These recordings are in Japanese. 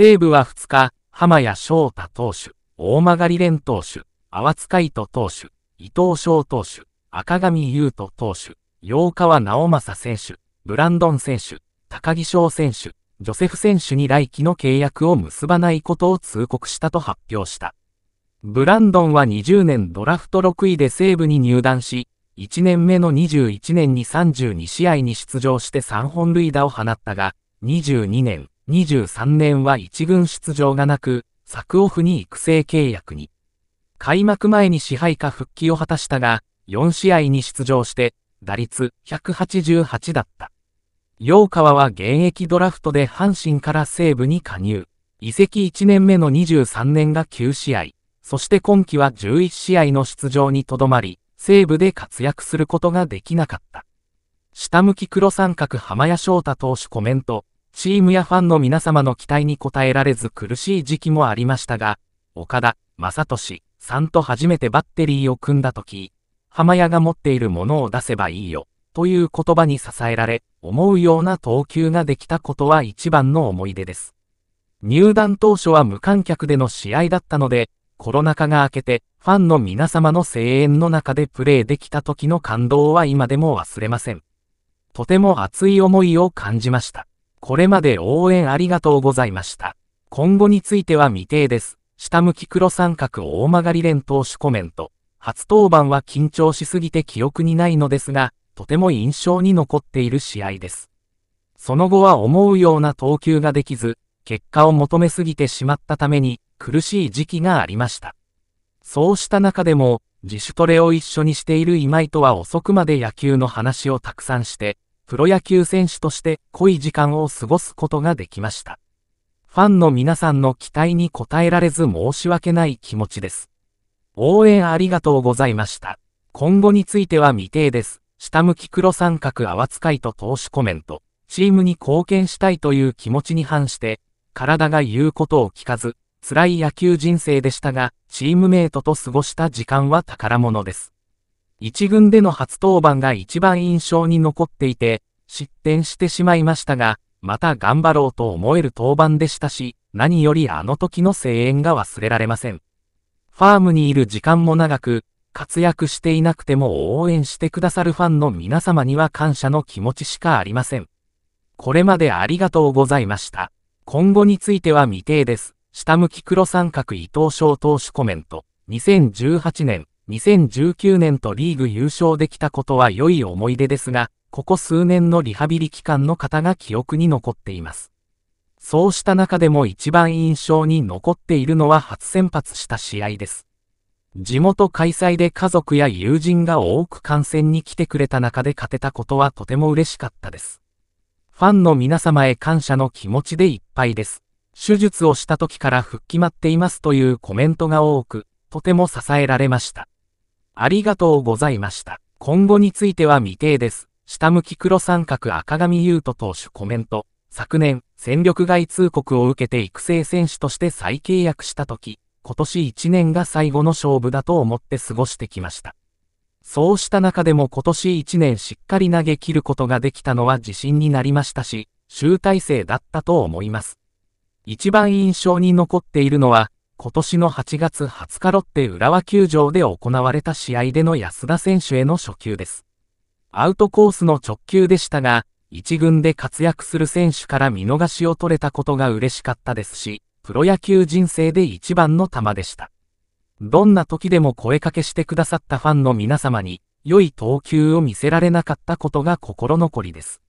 西武は2日、浜谷翔太投手、大曲蓮投手、淡津海斗投手、伊藤翔投手、赤上優斗投手、洋川直政選手、ブランドン選手、高木翔選手、ジョセフ選手に来季の契約を結ばないことを通告したと発表した。ブランドンは20年ドラフト6位で西武に入団し、1年目の21年に32試合に出場して3本塁打を放ったが、22年、23年は1軍出場がなく、クオフに育成契約に。開幕前に支配下復帰を果たしたが、4試合に出場して、打率188だった。洋川は現役ドラフトで阪神から西武に加入。移籍1年目の23年が9試合、そして今季は11試合の出場にとどまり、西武で活躍することができなかった。下向き黒三角浜谷翔太投手コメント、チームやファンの皆様の期待に応えられず苦しい時期もありましたが、岡田、正俊さんと初めてバッテリーを組んだ時、浜屋が持っているものを出せばいいよ、という言葉に支えられ、思うような投球ができたことは一番の思い出です。入団当初は無観客での試合だったので、コロナ禍が明けて、ファンの皆様の声援の中でプレーできた時の感動は今でも忘れません。とても熱い思いを感じました。これまで応援ありがとうございました。今後については未定です。下向き黒三角大曲り連投手コメント。初登板は緊張しすぎて記憶にないのですが、とても印象に残っている試合です。その後は思うような投球ができず、結果を求めすぎてしまったために苦しい時期がありました。そうした中でも、自主トレを一緒にしている今井とは遅くまで野球の話をたくさんして、プロ野球選手として濃い時間を過ごすことができました。ファンの皆さんの期待に応えられず申し訳ない気持ちです。応援ありがとうございました。今後については未定です。下向き黒三角泡使いと投資コメント。チームに貢献したいという気持ちに反して、体が言うことを聞かず、辛い野球人生でしたが、チームメイトと過ごした時間は宝物です。一軍での初登板が一番印象に残っていて、失点してしまいましたが、また頑張ろうと思える登板でしたし、何よりあの時の声援が忘れられません。ファームにいる時間も長く、活躍していなくても応援してくださるファンの皆様には感謝の気持ちしかありません。これまでありがとうございました。今後については未定です。下向き黒三角伊藤翔投手コメント。2018年2019年とリーグ優勝できたことは良い思い出ですが、ここ数年のリハビリ期間の方が記憶に残っています。そうした中でも一番印象に残っているのは初先発した試合です。地元開催で家族や友人が多く観戦に来てくれた中で勝てたことはとても嬉しかったです。ファンの皆様へ感謝の気持ちでいっぱいです。手術をした時から復帰待っていますというコメントが多く、とても支えられました。ありがとうございました。今後については未定です。下向き黒三角赤髪優斗投手コメント。昨年、戦力外通告を受けて育成選手として再契約した時、今年1年が最後の勝負だと思って過ごしてきました。そうした中でも今年1年しっかり投げ切ることができたのは自信になりましたし、集大成だったと思います。一番印象に残っているのは、今年の8月20日ロッテ浦和球場で行われた試合での安田選手への初球です。アウトコースの直球でしたが、1軍で活躍する選手から見逃しを取れたことが嬉しかったですし、プロ野球人生で一番の球でした。どんな時でも声かけしてくださったファンの皆様に、良い投球を見せられなかったことが心残りです。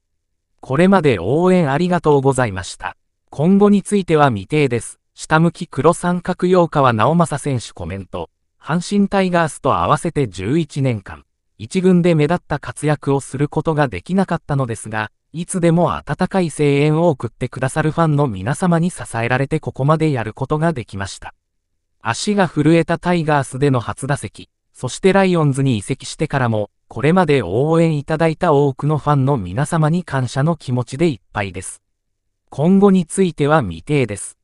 これまで応援ありがとうございました。今後については未定です。下向き黒三角洋川直政選手コメント、阪神タイガースと合わせて11年間、一軍で目立った活躍をすることができなかったのですが、いつでも温かい声援を送ってくださるファンの皆様に支えられてここまでやることができました。足が震えたタイガースでの初打席、そしてライオンズに移籍してからも、これまで応援いただいた多くのファンの皆様に感謝の気持ちでいっぱいです。今後については未定です。